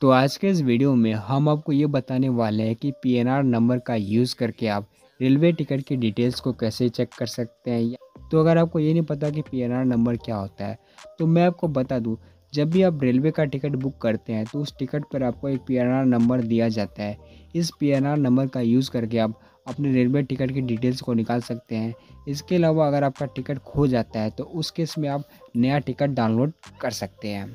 तो आज के इस वीडियो में हम आपको ये बताने वाले हैं कि पी नंबर का यूज़ करके आप रेलवे टिकट की डिटेल्स को कैसे चेक कर सकते हैं तो अगर आपको ये नहीं पता कि पी नंबर क्या होता है तो मैं आपको बता दूँ जब भी आप रेलवे का टिकट बुक करते हैं तो उस टिकट पर आपको एक पी नंबर दिया जाता है इस पी नंबर का यूज़ करके आप अपने रेलवे टिकट की डिटेल्स को निकाल सकते हैं इसके अलावा अगर आपका टिकट खो जाता है तो उस केस में आप नया टिकट डाउनलोड कर सकते हैं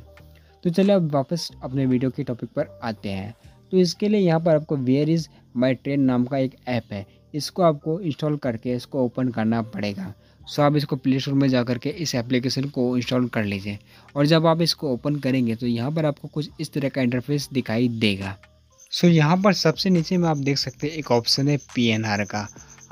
तो चलिए अब वापस अपने वीडियो के टॉपिक पर आते हैं तो इसके लिए यहाँ पर आपको वेयर इज़ माई ट्रेन नाम का एक ऐप है इसको आपको इंस्टॉल करके इसको ओपन करना पड़ेगा सो आप इसको प्ले स्टोर में जा करके इस एप्लीकेशन को इंस्टॉल कर लीजिए और जब आप इसको ओपन करेंगे तो यहाँ पर आपको कुछ इस तरह का इंटरफेस दिखाई देगा सो so, यहाँ पर सबसे नीचे में आप देख सकते हैं एक ऑप्शन है पी का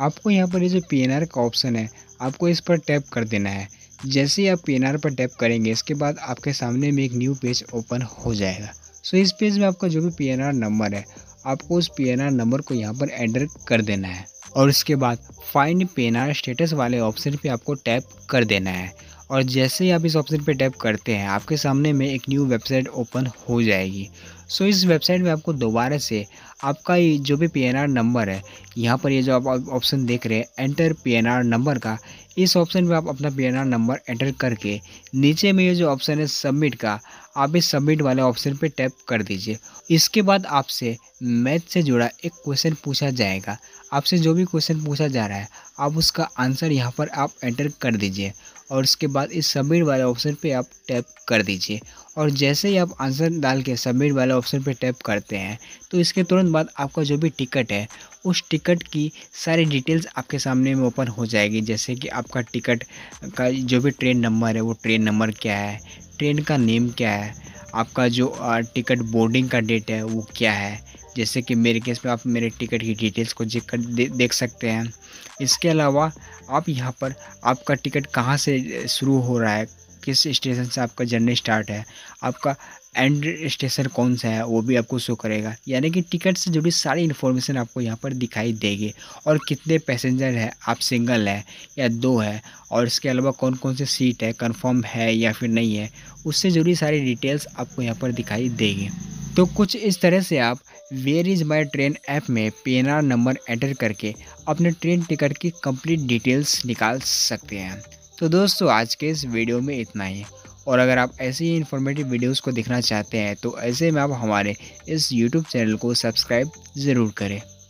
आपको यहाँ पर ये जो पी का ऑप्शन है आपको इस पर टैप कर देना है जैसे ही आप पी पर टैप करेंगे इसके बाद आपके सामने में एक न्यू पेज ओपन हो जाएगा सो इस पेज में आपका जो भी पी नंबर है आपको उस पी नंबर को यहाँ पर एंटर कर देना है और इसके बाद फाइंड पी स्टेटस वाले ऑप्शन पे आपको टैप कर देना है और जैसे ही आप इस ऑप्शन पर टैप करते हैं आपके सामने में एक न्यू वेबसाइट ओपन हो जाएगी सो इस वेबसाइट में आपको दोबारा से आपका जो भी पी नंबर है यहाँ पर ये जो आप ऑप्शन देख रहे हैं एंटर पी नंबर का इस ऑप्शन में आप अपना पी नंबर एंटर करके नीचे में ये जो ऑप्शन है सबमिट का आप इस सबमिट वाले ऑप्शन पे टैप कर दीजिए इसके बाद आपसे मैथ से जुड़ा एक क्वेश्चन पूछा जाएगा आपसे जो भी क्वेश्चन पूछा जा रहा है आप उसका आंसर यहाँ पर आप एंटर कर दीजिए और उसके बाद इस सबमिट वाले ऑप्शन पे आप टैप कर दीजिए और जैसे ही आप आंसर डाल के सबमिट वाले ऑप्शन पे टैप करते हैं तो इसके तुरंत बाद आपका जो भी टिकट है उस टिकट की सारी डिटेल्स आपके सामने में ओपन हो जाएगी जैसे कि आपका टिकट का जो भी ट्रेन नंबर है वो ट्रेन नंबर क्या है ट्रेन का नेम क्या है आपका जो टिकट बोर्डिंग का डेट है वो क्या है जैसे कि मेरे केस में आप मेरे टिकट की डिटेल्स को चेक कर दे, देख सकते हैं इसके अलावा आप यहाँ पर आपका टिकट कहाँ से शुरू हो रहा है किस स्टेशन से आपका जर्नी स्टार्ट है आपका एंड स्टेशन कौन सा है वो भी आपको शो करेगा यानी कि टिकट से जुड़ी सारी इन्फॉर्मेशन आपको यहाँ पर दिखाई देगी और कितने पैसेंजर हैं आप सिंगल हैं या दो है और इसके अलावा कौन कौन से सीट है कंफर्म है या फिर नहीं है उससे जुड़ी सारी डिटेल्स आपको यहाँ पर दिखाई देगी तो कुछ इस तरह से आप where is my train app में पी नंबर एंटर करके अपने ट्रेन टिकट की कंप्लीट डिटेल्स निकाल सकते हैं तो दोस्तों आज के इस वीडियो में इतना ही और अगर आप ऐसी ही इन्फॉर्मेटिव वीडियोस को देखना चाहते हैं तो ऐसे में आप हमारे इस यूट्यूब चैनल को सब्सक्राइब ज़रूर करें